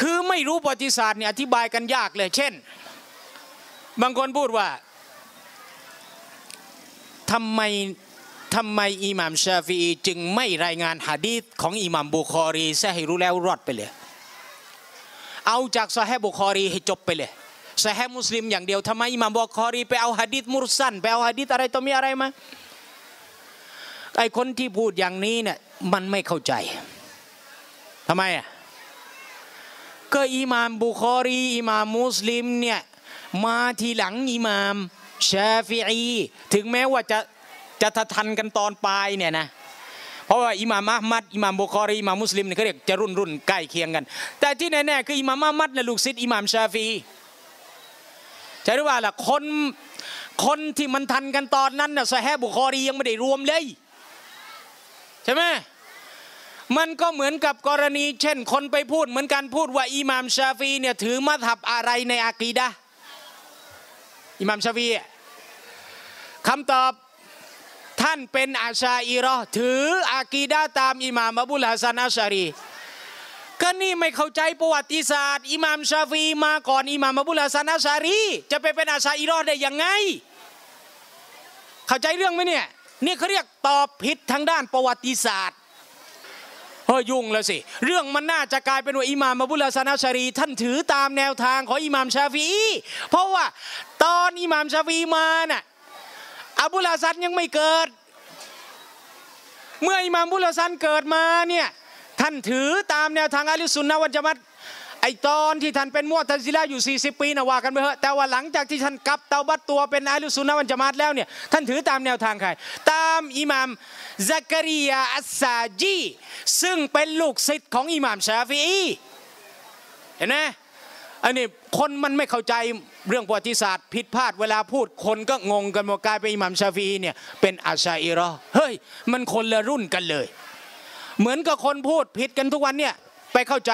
คือไม่รู้ประวัติศาสตร์เนี่ยอธิบายกันยากเลยเช่น บางคนพูดว่าทำไมทำไมอิหม่ามชาฟีจึงไม่รายงานหะดีษของอิหม่ามบุคอรีซะให้รู้แล้วรอดไปเลย เอาจากซะฮบุคอรี ให้จบไปเลยซะฮมุสลิม อย่างเดียวทำไมอิหม่ามบุคอรีไปเอาหะดีษมุรสันไปเอาหะดีษอะไรต่อมีอะไรมาไอคนที่พูดอย่างนี้เนี่ยมันไม่เข้าใจทำไมอ่ะก็อิหม่ามบุคอรีอิหม่ามมุสลิมเนี่ยมาทีหลังอิหม่ามชาฟีอีถึงแม้ว่าจะจะทันกันตอนปลายเนี่ยนะเพราะว่าอิหม่ามอัมัดอิหม่ามบุคอรีอิหม่ามมุสลิมเนี่ยเขาเรียกจะรุ่นรุ่นใกล้เคียงกัน แต่ที่แน่ๆคืออิหม่ามอัมัดนะลูกศิษย์อิหม่ามชาฟีใช่หรือว่าล่ะคนคนที่มันทันกันตอนนั้นน่ะสแฮบุคอรียังไม่ได้รวมเลยใช่ไหมมันก็เหมือนกับกรณีเช่นคนไปพูดเหมือนกันพูดว่าอิหม่ามชาฟีเนี่ยถือมัธับอะไรในอากีดะอิหม่ามชาฟีคำตอบท่านเป็นอาชาอิรอถืออากีดะตามอิหม่ามอบุลฮัสันอัชารีก็นี่ไม่เข้าใจประวัติศาสตร์อิหม่ามชาฟีมาก่อนอิหม่ามอบุลฮัสันอัชารีจะไปเป็นอาชาอิรอได้ยังไง เข้าใจเรื่องไหมเนี่ย นี่เขาเรียกตอบผิดทางด้านประวัติศาสตร์เฮ้ย ยุ่งแล้วสิ เรื่องมันน่าจะกลายเป็นว่าอิหม่ามอบุลาสนาชารี ท่านถือตามแนวทางของอิหม่ามชาฟีเพราะว่าตอนอิหม่ามชาฟีมาน่ะอบุลาซันยังไม่เกิด เมื่ออิหม่ามบุลาซันเกิดมาเนี่ยท่านถือตามแนวทางอาลิสุนนะวัจมัดไอตอนที่ท่านเป็นมั่วทันซิลาอยู่ 40 ปีนะว่ากันไปเถอะแต่ว่าหลังจากที่ท่านกลับเตาบัตตัวเป็นอาลิสุนนะวัจมัดแล้วเนี่ยท่านถือตามแนวทางใครตามอิหม่ามซักรียาอัสซาจีซึ่งเป็นลูกศิษย์ของอิหม่ามชาฟีอีเห็นไหมอันนี้คนมันไม่เข้าใจเรื่องประวัติศาสตร์ผิดพลาดเวลาพูด คนก็งงกันหมดกลายเป็นอิหมัมชาฟีเนี่ยเป็นอาชาอิรอเฮ้ยมันคนละรุ่นกันเลยเหมือนกับคนพูดผิดกันทุกวันเนี่ย ไปเข้าใจ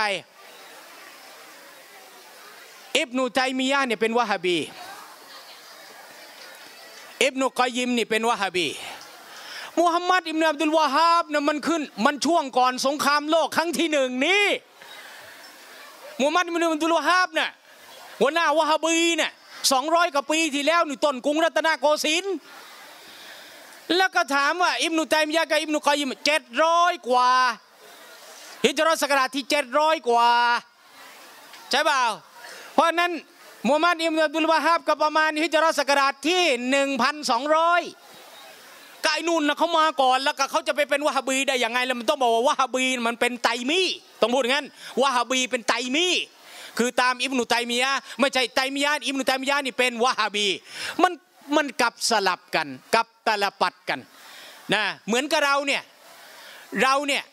อิบนุไทมียะเนี่ยเป็นวะฮบีอิบนุกอยิมนี่เป็นวะฮบีมูฮัมมัดอิบนุอับดุลวาฮาบเนี่ยมันขึ้น มันช่วงก่อนสงครามโลกครั้งที่หนึ่งนี้มูฮัมมัดอิบนุอับดุลวาฮาบเนี่ยหัวหน้าวะฮบีเนี่ยสองร้อยกว่าปีที่แล้วนี่ต้นกรุงรัตนโกสินทร์แล้วก็ถามว่าอิบนุตัยมียะกับอิบนุคอยิมเจ็ดร้อยกว่า ฮิจรัสกราที่เจ็ดร้อยกว่า ใช่เปล่า เพราะนั้นมูฮัมหมัดอิมนุดุลวาฮับก็ประมาณฮิจรัสกราที่หนึ่งพันสองร้อยกายนุ่นนะเขามาก่อนแล้วก็เขาจะไปเป็นวะฮบี ได้ยังไงแล้วมันต้องบอกว่าวะฮบีมันเป็นไตมีต้องพูดงั้นวะฮบีเป็นไตมีคือตามอิบนุตัยมียะไม่ใช่ไตมียะอิบนุตัยมียะนี่เป็นวะฮบีมันมันกลับสลับกันกับตลปัดกันนะเหมือนกับเราเนี่ยเราเนี่ย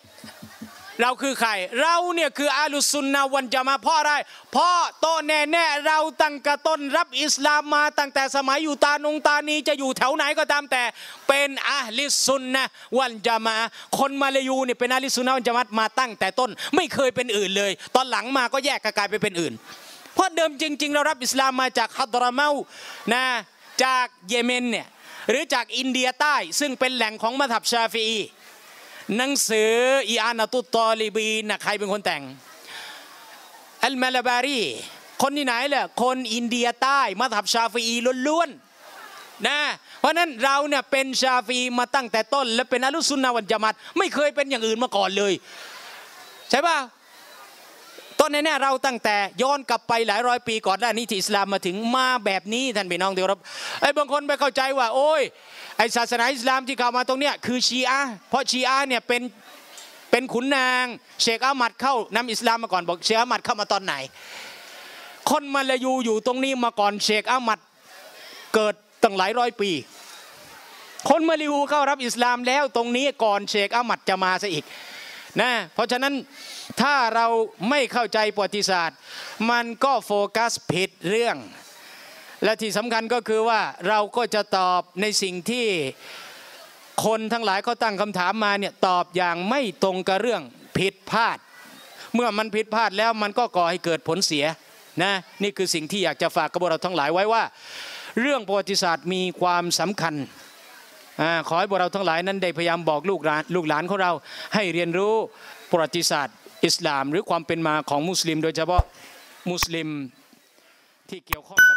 เราคือใคร เราเนี่ยคืออาลุสุนนาวันจะมาเพราะอะไรเพราะโตแน่แน่เราตั้งกระต้นรับอิสลามมาตั้งแต่สมัยอยู่ตานงตานีจะอยู่แถวไหนก็ตามแต่เป็นอาลิสุนนาวันจะมาคนมาเลยูเนี่ยเป็นอาลิสุนนาวันจะมามาตั้งแต่ต้นไม่เคยเป็นอื่นเลย ตอนหลังมาก็แยกกลายไปเป็นอื่นเพราะเดิมจริง ๆ เรารับอิสลามมาจากฮัตรเมานะจากเยเมนเนี่ยหรือจากอินเดียใต้ซึ่งเป็นแหล่งของมัทับชาฟีหนังสืออีอานาตุตอลีบีนะใครเป็นคนแต่งอัลมาลาบารีคนที่ไหนเ่ะคนอินเดียใต้มัทับชาฟีล้วนๆนะเพราะนั้นเราเนี่ยเป็นชาฟีมาตั้งแต่ต้น และเป็นอลุซุนนาวันจามัดไม่เคยเป็นอย่างอื่นมาก่อนเลย ใช่ป่ะต้นแน่ยเราตั้งแต่ย้อนกลับไปหลายร้อยปี ก่อนแน้วนี่ที่อิสลามมาถึงมาแบบนี้ท่านพี่น้องเดี๋ยวรับไอ้บางคนไปเข้าใจว่า โอ้ยไอ้ศาสนาอิสลามที่เข้ามาตรงเนี้ยคือชีอะเพราะชีอะเนี่ยเป็นเป็นขุนนาง เชคอามัดเข้านำอิสลามมาก่อนบอกเชคอามัดเข้ามาตอนไหน คนมาลายูอยู่ตรงนี้มาก่อนเชคอามัด เกิดตั้งหลายร้อยปี คนมาลายูเข้ารับอิสลามแล้วตรงนี้ก่อนเชคอามัดจะมาซะอีกนะ เพราะฉะนั้นถ้าเราไม่เข้าใจประวัติศาสตร์มันก็โฟกัสผิดเรื่อง และที่สำคัญก็คือว่าเราก็จะตอบในสิ่งที่คนทั้งหลายเขาตั้งคำถามมาเนี่ยตอบอย่างไม่ตรงกับเรื่องผิดพลาด เมื่อมันผิดพลาดแล้วมันก็ก่อให้เกิดผลเสียนะนี่คือสิ่งที่อยากจะฝากกับเราทั้งหลายไว้ว่า เรื่องประวัติศาสตร์มีความสำคัญขอให้พวกเราทั้งหลายนั้นได้พยายามบอกลูกหลานลูกหลานของเราให้เรียนรู้ประวัติศาสตร์อิสลามหรือความเป็นมาของมุสลิม โดยเฉพาะมุสลิมที่เกี่ยวข้อง